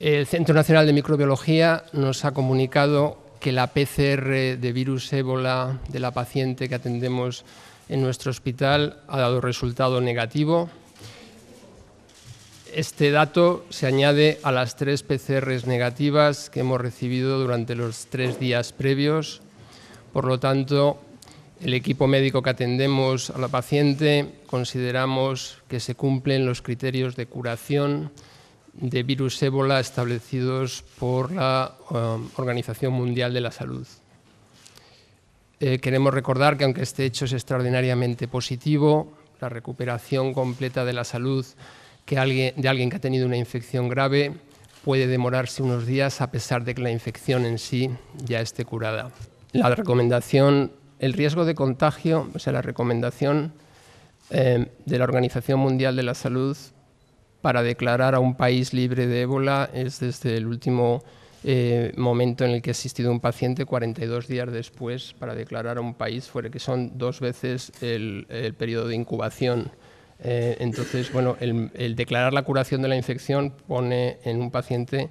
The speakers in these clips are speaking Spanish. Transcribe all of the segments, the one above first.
El Centro Nacional de Microbiología nos ha comunicado que la PCR de virus ébola de la paciente que atendemos en nuestro hospital ha dado resultado negativo. Este dato se añade a las tres PCRs negativas que hemos recibido durante los tres días previos. Por lo tanto, el equipo médico que atendemos a la paciente consideramos que se cumplen los criterios de curación de virus ébola establecidos por la um, Organización Mundial de la Salud. Eh, queremos recordar que aunque este hecho es extraordinariamente positivo, la recuperación completa de la salud que alguien, de alguien que ha tenido una infección grave puede demorarse unos días a pesar de que la infección en sí ya esté curada. La recomendación, el riesgo de contagio, o sea, la recomendación eh, de la Organización Mundial de la Salud para declarar a un país libre de ébola es desde el último eh, momento en el que ha existido un paciente, 42 días después, para declarar a un país, fuera que son dos veces el, periodo de incubación. Eh, entonces, bueno, el, declarar la curación de la infección pone en un paciente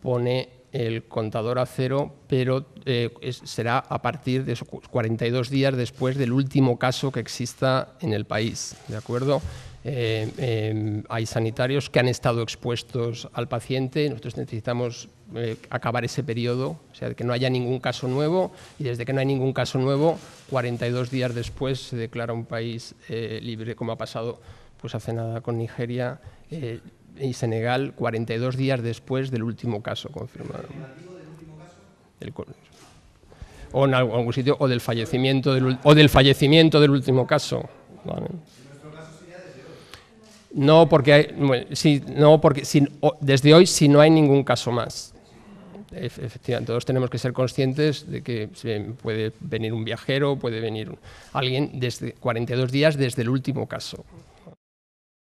pone el contador a cero, pero eh, será a partir de 42 días después del último caso que exista en el país, ¿de acuerdo? Eh, em, hay sanitarios que han estado expuestos al paciente, nosotros necesitamos eh, acabar ese periodo, o sea, que no haya ningún caso nuevo y desde que no hay ningún caso nuevo, 42 días después se declara un país eh, libre, como ha pasado pues hace nada con Nigeria y Senegal, 42 días después del último caso confirmado. o en algún sitio, o del fallecimiento del, o del, fallecimiento del último caso. No, porque, no porque desde hoy si no hay ningún caso más. Efectivamente, todos tenemos que ser conscientes de que puede venir un viajero, puede venir alguien desde 42 días desde el último caso.